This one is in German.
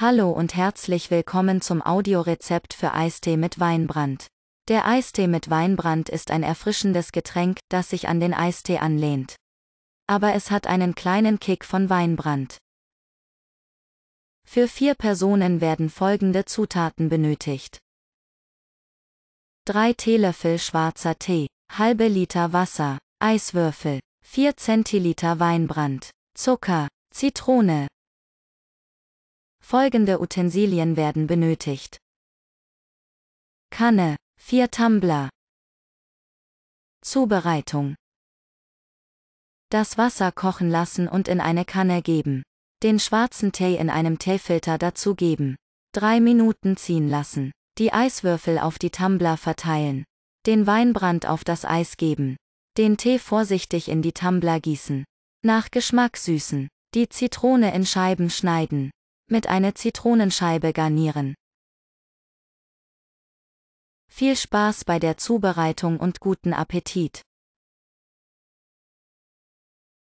Hallo und herzlich willkommen zum Audiorezept für Eistee mit Weinbrand. Der Eistee mit Weinbrand ist ein erfrischendes Getränk, das sich an den Eistee anlehnt. Aber es hat einen kleinen Kick von Weinbrand. Für vier Personen werden folgende Zutaten benötigt. 3 Teelöffel schwarzer Tee, halbe Liter Wasser, Eiswürfel, 4 Zentiliter Weinbrand, Zucker, Zitrone, Folgende Utensilien werden benötigt. Kanne, 4 Tumbler. Zubereitung. Das Wasser kochen lassen und in eine Kanne geben. Den schwarzen Tee in einem Teefilter dazugeben. 3 Minuten ziehen lassen. Die Eiswürfel auf die Tumbler verteilen. Den Weinbrand auf das Eis geben. Den Tee vorsichtig in die Tumbler gießen. Nach Geschmack süßen. Die Zitrone in Scheiben schneiden mit einer Zitronenscheibe garnieren. Viel Spaß bei der Zubereitung und guten Appetit!